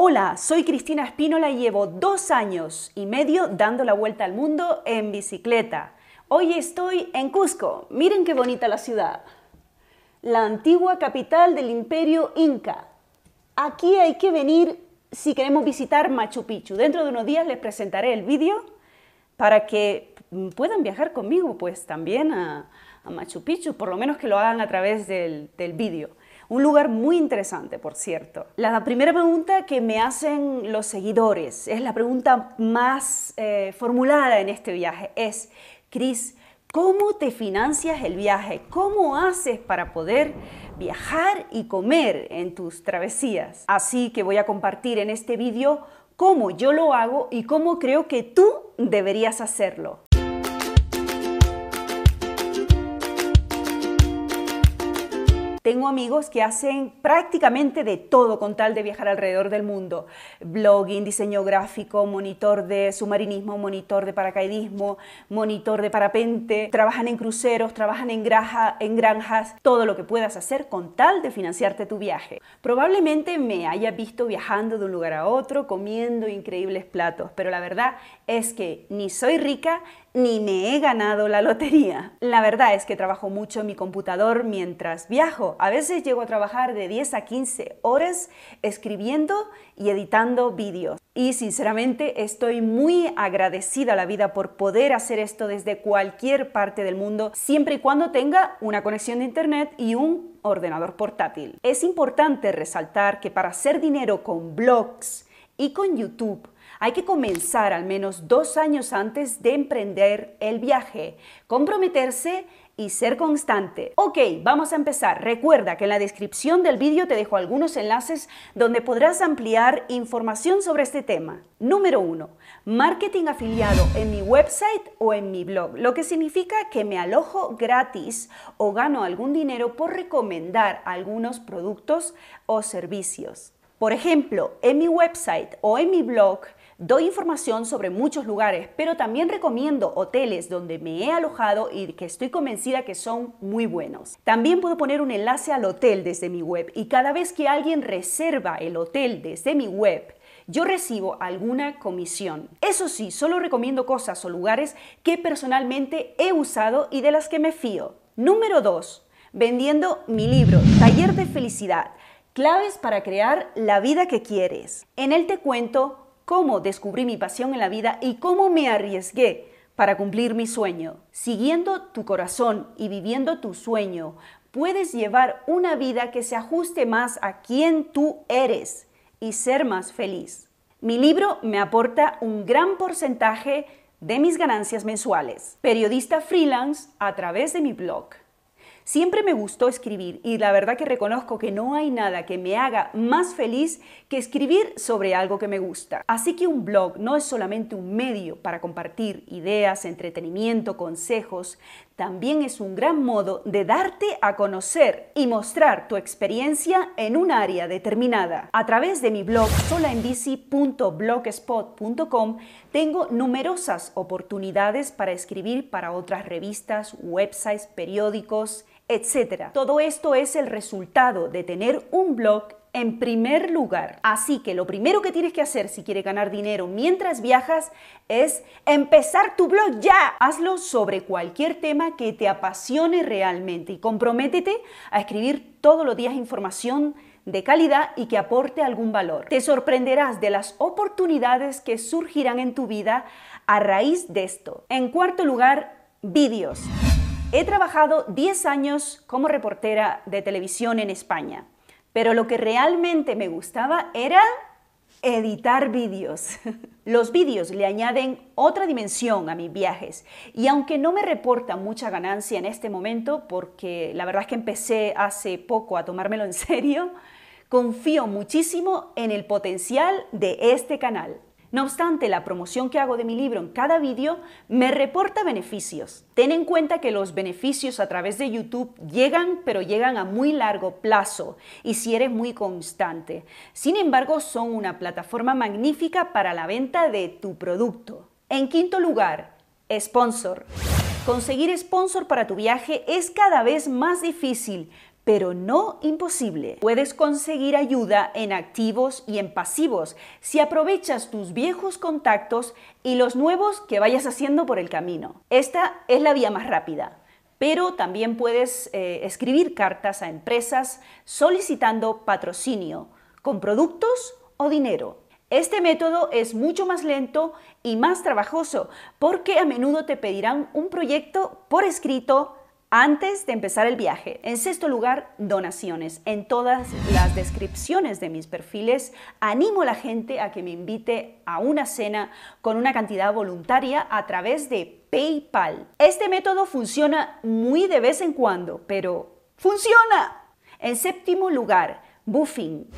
Hola, soy Cristina Espínola y llevo dos años y medio dando la vuelta al mundo en bicicleta. Hoy estoy en Cusco. Miren qué bonita la ciudad. La antigua capital del imperio inca. Aquí hay que venir si queremos visitar Machu Picchu. Dentro de unos días les presentaré el vídeo para que puedan viajar conmigo pues también a, Machu Picchu, por lo menos que lo hagan a través del, del vídeo. Un lugar muy interesante, por cierto. La primera pregunta que me hacen los seguidores, es la pregunta más eh, formulada en este viaje, es, Cris, ¿Cómo te financias el viaje? ¿Cómo haces para poder viajar y comer en tus travesías? Así que voy a compartir en este vídeo cómo yo lo hago y cómo creo que tú deberías hacerlo. Tengo amigos que hacen prácticamente de todo con tal de viajar alrededor del mundo. Blogging, diseño gráfico, monitor de submarinismo, monitor de paracaidismo, monitor de parapente. Trabajan en cruceros, trabajan en, granjas, todo lo que puedas hacer con tal de financiarte tu viaje. Probablemente me haya visto viajando de un lugar a otro, comiendo increíbles platos, pero la verdad es que ni soy rica ni me he ganado la lotería. La verdad es que trabajo mucho en mi computador mientras viajo. A veces llego a trabajar de 10 a 15 horas escribiendo y editando vídeos. Y sinceramente estoy muy agradecida a la vida por poder hacer esto desde cualquier parte del mundo, siempre y cuando tenga una conexión de internet y un ordenador portátil. Es importante resaltar que para hacer dinero con blogs y con YouTube, hay que comenzar al menos dos años antes de emprender el viaje, comprometerse y ser constante. Ok, vamos a empezar. Recuerda que en la descripción del vídeo te dejo algunos enlaces donde podrás ampliar información sobre este tema. Número 1. Marketing afiliado en mi website o en mi blog, lo que significa que me alojo gratis o gano algún dinero por recomendar algunos productos o servicios. Por ejemplo, en mi website o en mi blog doy información sobre muchos lugares, pero también recomiendo hoteles donde me he alojado y que estoy convencida que son muy buenos. También puedo poner un enlace al hotel desde mi web y cada vez que alguien reserva el hotel desde mi web, yo recibo alguna comisión. Eso sí, solo recomiendo cosas o lugares que personalmente he usado y de las que me fío. Número 2. Vendiendo mi libro, Taller de Felicidad. Claves para crear la vida que quieres. En él te cuento cómo descubrí mi pasión en la vida y cómo me arriesgué para cumplir mi sueño. Siguiendo tu corazón y viviendo tu sueño, puedes llevar una vida que se ajuste más a quien tú eres y ser más feliz. Mi libro me aporta un gran porcentaje de mis ganancias mensuales. Periodista freelance a través de mi blog. Siempre me gustó escribir y la verdad que reconozco que no hay nada que me haga más feliz que escribir sobre algo que me gusta. Así que un blog no es solamente un medio para compartir ideas, entretenimiento, consejos, también es un gran modo de darte a conocer y mostrar tu experiencia en un área determinada. A través de mi blog solaenbici.blogspot.com tengo numerosas oportunidades para escribir para otras revistas, websites, periódicos, etc. Todo esto es el resultado de tener un blog en primer lugar. Así que lo primero que tienes que hacer si quieres ganar dinero mientras viajas es empezar tu blog ya. Hazlo sobre cualquier tema que te apasione realmente y comprométete a escribir todos los días información de calidad y que aporte algún valor. Te sorprenderás de las oportunidades que surgirán en tu vida a raíz de esto. En cuarto lugar, vídeos. He trabajado 10 años como reportera de televisión en España, pero lo que realmente me gustaba era editar vídeos. Los vídeos le añaden otra dimensión a mis viajes y aunque no me reporta mucha ganancia en este momento, porque la verdad es que empecé hace poco a tomármelo en serio, confío muchísimo en el potencial de este canal. No obstante, la promoción que hago de mi libro en cada vídeo me reporta beneficios. Ten en cuenta que los beneficios a través de YouTube llegan, pero llegan a muy largo plazo y si eres muy constante. Sin embargo, son una plataforma magnífica para la venta de tu producto. En quinto lugar, sponsor. Conseguir sponsor para tu viaje es cada vez más difícil, pero no imposible. Puedes conseguir ayuda en activos y en pasivos si aprovechas tus viejos contactos y los nuevos que vayas haciendo por el camino. Esta es la vía más rápida, pero también puedes eh, escribir cartas a empresas solicitando patrocinio con productos o dinero. Este método es mucho más lento y más trabajoso porque a menudo te pedirán un proyecto por escrito antes de empezar el viaje. En sexto lugar, donaciones. En todas las descripciones de mis perfiles animo a la gente a que me invite a una cena con una cantidad voluntaria a través de PayPal. Este método funciona muy de vez en cuando, pero funciona. En séptimo lugar, buffing.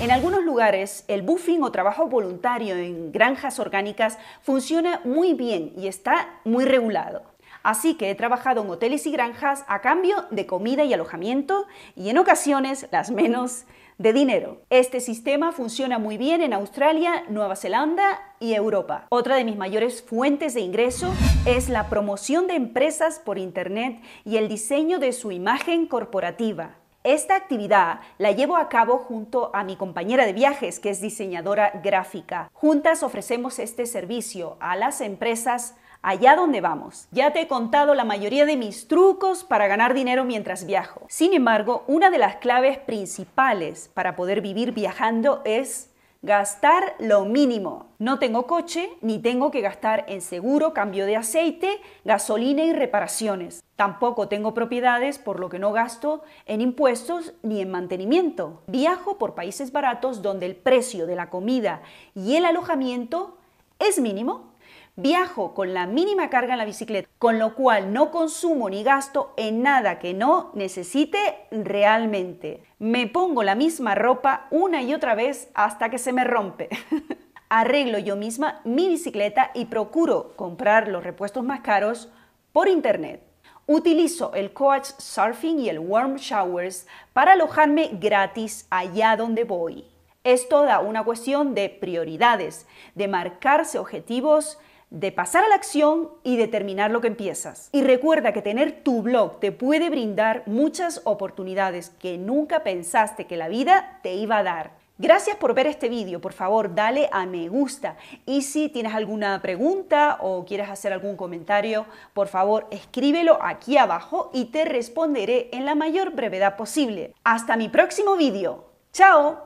En algunos lugares, el buffing o trabajo voluntario en granjas orgánicas funciona muy bien y está muy regulado. Así que he trabajado en hoteles y granjas a cambio de comida y alojamiento y en ocasiones las menos de dinero. Este sistema funciona muy bien en Australia, Nueva Zelanda y Europa. Otra de mis mayores fuentes de ingreso es la promoción de empresas por Internet y el diseño de su imagen corporativa. Esta actividad la llevo a cabo junto a mi compañera de viajes, que es diseñadora gráfica. Juntas ofrecemos este servicio a las empresas allá donde vamos. Ya te he contado la mayoría de mis trucos para ganar dinero mientras viajo. Sin embargo, una de las claves principales para poder vivir viajando es gastar lo mínimo. No tengo coche ni tengo que gastar en seguro, cambio de aceite, gasolina y reparaciones. Tampoco tengo propiedades, por lo que no gasto en impuestos ni en mantenimiento. Viajo por países baratos donde el precio de la comida y el alojamiento es mínimo Viajo con la mínima carga en la bicicleta, con lo cual no consumo ni gasto en nada que no necesite realmente. Me pongo la misma ropa una y otra vez hasta que se me rompe. Arreglo yo misma mi bicicleta y procuro comprar los repuestos más caros por internet. Utilizo el coach surfing y el warm showers para alojarme gratis allá donde voy. Es toda una cuestión de prioridades, de marcarse objetivos de pasar a la acción y determinar terminar lo que empiezas. Y recuerda que tener tu blog te puede brindar muchas oportunidades que nunca pensaste que la vida te iba a dar. Gracias por ver este vídeo, por favor dale a me gusta y si tienes alguna pregunta o quieres hacer algún comentario, por favor escríbelo aquí abajo y te responderé en la mayor brevedad posible. Hasta mi próximo vídeo. ¡Chao!